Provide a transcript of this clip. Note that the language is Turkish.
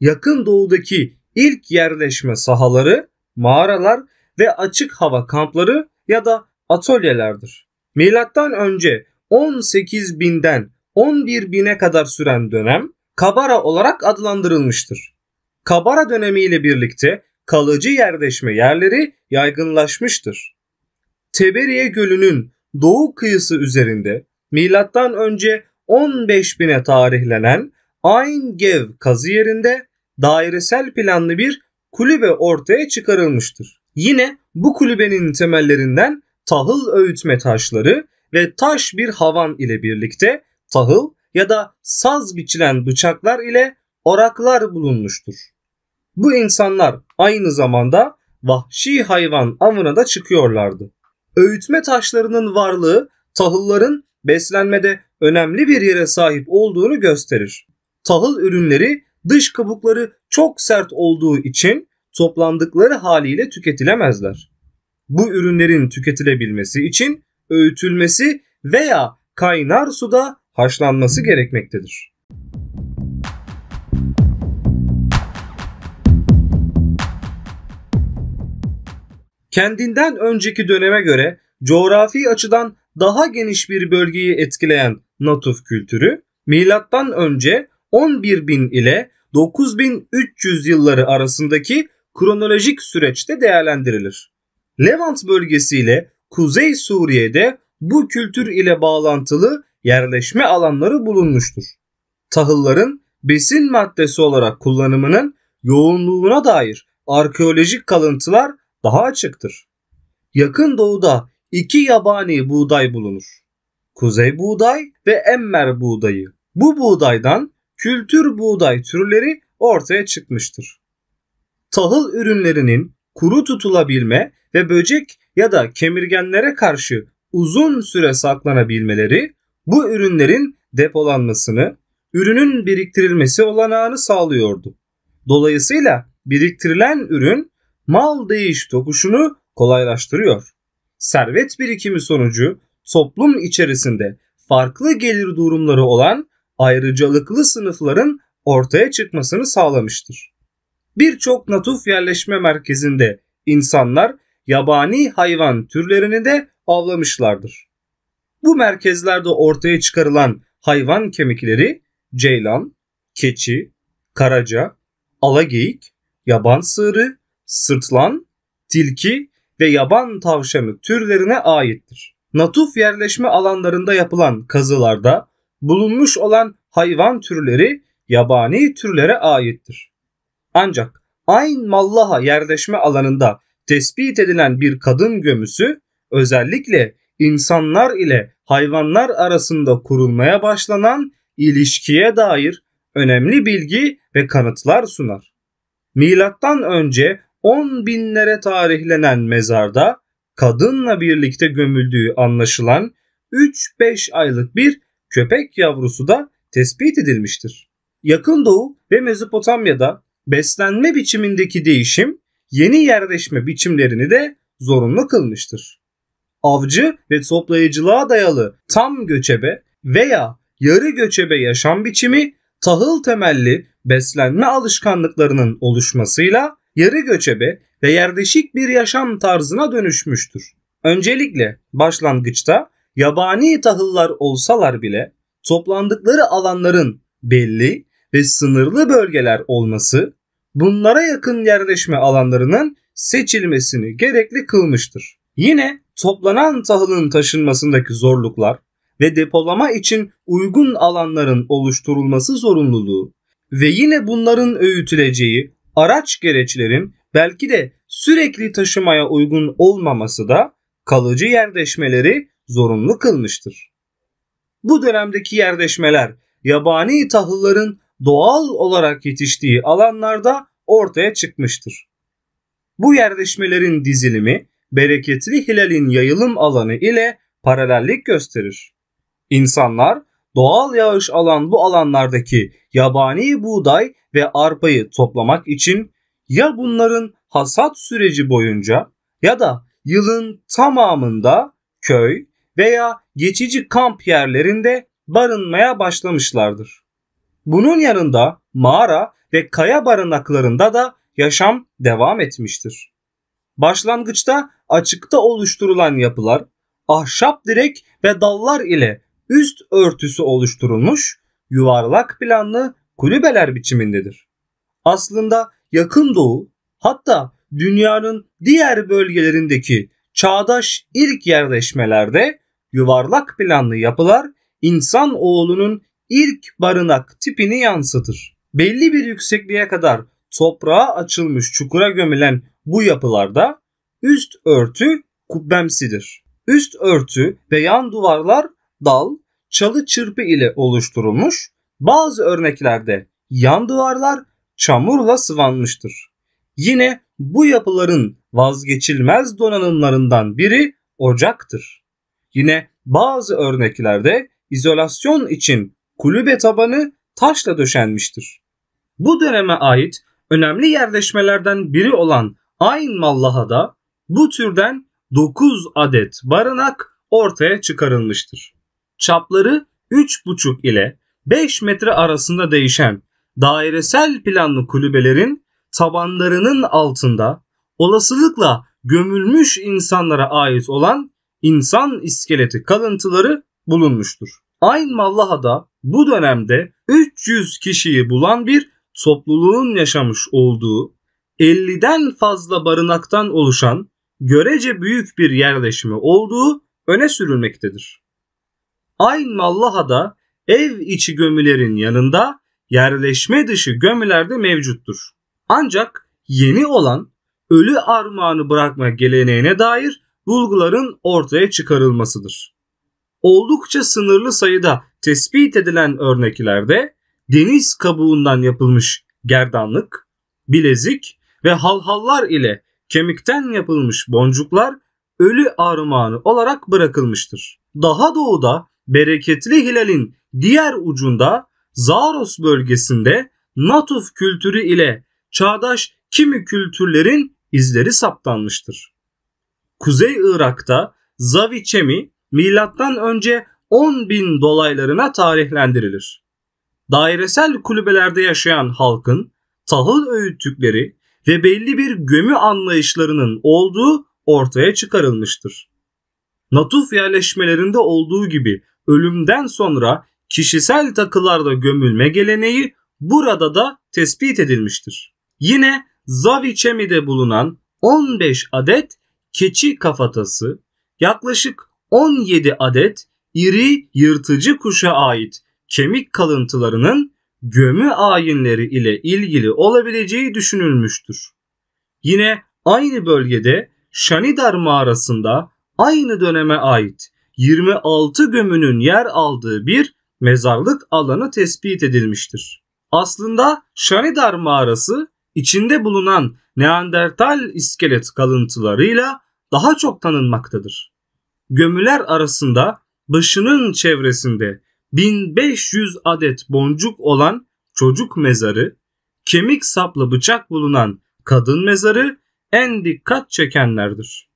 yakın doğudaki ilk yerleşme sahaları, mağaralar ve açık hava kampları ya da atölyelerdir. Milattan önce 18 binden 11 bine kadar süren dönem Kabara olarak adlandırılmıştır. Kabara dönemiyle birlikte kalıcı yerleşme yerleri yaygınlaşmıştır. Teberiye Gölü'nün doğu kıyısı üzerinde milattan önce 15 bine tarihlenen Ain Gev kazı yerinde dairesel planlı bir kulübe ortaya çıkarılmıştır. Yine bu kulübenin temellerinden tahıl öğütme taşları ve taş bir havan ile birlikte tahıl ya da saz biçilen bıçaklar ile oraklar bulunmuştur. Bu insanlar aynı zamanda vahşi hayvan avına da çıkıyorlardı. Öğütme taşlarının varlığı tahılların beslenmede önemli bir yere sahip olduğunu gösterir. Tahıl ürünleri dış kabukları çok sert olduğu için toplandıkları haliyle tüketilemezler. Bu ürünlerin tüketilebilmesi için öğütülmesi veya kaynar suda haşlanması gerekmektedir. Kendinden önceki döneme göre coğrafi açıdan daha geniş bir bölgeyi etkileyen Natuf kültürü milattan önce 11.000 ile 9300 yılları arasındaki kronolojik süreçte değerlendirilir. Levant bölgesiyle Kuzey Suriye'de bu kültür ile bağlantılı yerleşme alanları bulunmuştur. Tahılların besin maddesi olarak kullanımının yoğunluğuna dair arkeolojik kalıntılar daha açıktır. Yakın doğuda iki yabani buğday bulunur. Kuzey buğday ve emmer buğdayı. Bu buğdaydan kültür buğday türleri ortaya çıkmıştır. Tahıl ürünlerinin kuru tutulabilme ve böcek ya da kemirgenlere karşı uzun süre saklanabilmeleri bu ürünlerin depolanmasını, ürünün biriktirilmesi olanağını sağlıyordu. Dolayısıyla biriktirilen ürün mal değiş tokuşunu kolaylaştırıyor. Servet birikimi sonucu toplum içerisinde farklı gelir durumları olan ayrıcalıklı sınıfların ortaya çıkmasını sağlamıştır. Birçok natuf yerleşme merkezinde insanlar yabani hayvan türlerini de avlamışlardır. Bu merkezlerde ortaya çıkarılan hayvan kemikleri ceylan, keçi, karaca, alageyik, yaban sığırı, sırtlan, tilki ve yaban tavşanı türlerine aittir. Natuf yerleşme alanlarında yapılan kazılarda bulunmuş olan hayvan türleri yabani türlere aittir. Ancak Ayn Mallaha yerleşme alanında tespit edilen bir kadın gömüsü özellikle insanlar ile hayvanlar arasında kurulmaya başlanan ilişkiye dair önemli bilgi ve kanıtlar sunar. Milattan önce 10 binlere tarihlenen mezarda kadınla birlikte gömüldüğü anlaşılan 3-5 aylık bir köpek yavrusu da tespit edilmiştir. Yakın Doğu ve Mezopotamya'da beslenme biçimindeki değişim yeni yerleşme biçimlerini de zorunlu kılmıştır. Avcı ve toplayıcılığa dayalı tam göçebe veya yarı göçebe yaşam biçimi tahıl temelli beslenme alışkanlıklarının oluşmasıyla yarı göçebe ve yerleşik bir yaşam tarzına dönüşmüştür. Öncelikle başlangıçta yabani tahıllar olsalar bile toplandıkları alanların belli ve sınırlı bölgeler olması bunlara yakın yerleşme alanlarının seçilmesini gerekli kılmıştır. Yine toplanan tahılın taşınmasındaki zorluklar ve depolama için uygun alanların oluşturulması zorunluluğu ve yine bunların öğütüleceği araç gereçlerin belki de sürekli taşımaya uygun olmaması da kalıcı yerleşmeleri zorunlu kılmıştır. Bu dönemdeki yerleşmeler yabani tahılların doğal olarak yetiştiği alanlarda ortaya çıkmıştır. Bu yerleşmelerin dizilimi bereketli hilalin yayılım alanı ile paralellik gösterir. İnsanlar doğal yağış alan bu alanlardaki yabani buğday ve arpayı toplamak için ya bunların hasat süreci boyunca ya da yılın tamamında köy, veya geçici kamp yerlerinde barınmaya başlamışlardır. Bunun yanında mağara ve kaya barınaklarında da yaşam devam etmiştir. Başlangıçta açıkta oluşturulan yapılar ahşap direk ve dallar ile üst örtüsü oluşturulmuş yuvarlak planlı kulübeler biçimindedir. Aslında yakın doğu hatta dünyanın diğer bölgelerindeki çağdaş ilk yerleşmelerde yuvarlak planlı yapılar insan oğlunun ilk barınak tipini yansıtır. Belli bir yüksekliğe kadar toprağa açılmış çukura gömülen bu yapılarda üst örtü kubbemsidir. Üst örtü ve yan duvarlar dal, çalı çırpı ile oluşturulmuş. Bazı örneklerde yan duvarlar çamurla sıvanmıştır. Yine bu yapıların vazgeçilmez donanımlarından biri ocaktır. Yine bazı örneklerde izolasyon için kulübe tabanı taşla döşenmiştir. Bu döneme ait önemli yerleşmelerden biri olan Ayn Mallaha'da bu türden 9 adet barınak ortaya çıkarılmıştır. Çapları 3,5 ile 5 metre arasında değişen dairesel planlı kulübelerin tabanlarının altında olasılıkla gömülmüş insanlara ait olan insan iskeleti kalıntıları bulunmuştur. Ayn Mallaha'da bu dönemde 300 kişiyi bulan bir topluluğun yaşamış olduğu 50'den fazla barınaktan oluşan görece büyük bir yerleşimi olduğu öne sürülmektedir. Ayn Mallaha'da ev içi gömülerin yanında yerleşme dışı gömüler de mevcuttur. Ancak yeni olan ölü armağanı bırakma geleneğine dair bulguların ortaya çıkarılmasıdır. Oldukça sınırlı sayıda tespit edilen örneklerde deniz kabuğundan yapılmış gerdanlık, bilezik ve halhallar ile kemikten yapılmış boncuklar ölü armağanı olarak bırakılmıştır. Daha doğuda bereketli hilalin diğer ucunda Zaros bölgesinde Natuf kültürü ile çağdaş kimi kültürlerin izleri saptanmıştır. Kuzey Irak'ta Zavi Çemi milattan önce 10 bin dolaylarına tarihlendirilir. Dairesel kulübelerde yaşayan halkın tahıl öğüttükleri ve belli bir gömü anlayışlarının olduğu ortaya çıkarılmıştır. Natuf yerleşmelerinde olduğu gibi ölümden sonra kişisel takılarda gömülme geleneği burada da tespit edilmiştir. Yine Zaviçemi'de bulunan 15 adet keçi kafatası, yaklaşık 17 adet iri yırtıcı kuşa ait kemik kalıntılarının gömü ayinleri ile ilgili olabileceği düşünülmüştür. Yine aynı bölgede Şanidar mağarasında aynı döneme ait 26 gömünün yer aldığı bir mezarlık alanı tespit edilmiştir. Aslında Şanidar mağarası içinde bulunan Neandertal iskelet kalıntılarıyla daha çok tanınmaktadır. Gömüler arasında başının çevresinde 1500 adet boncuk olan çocuk mezarı, kemik saplı bıçak bulunan kadın mezarı en dikkat çekenlerdir.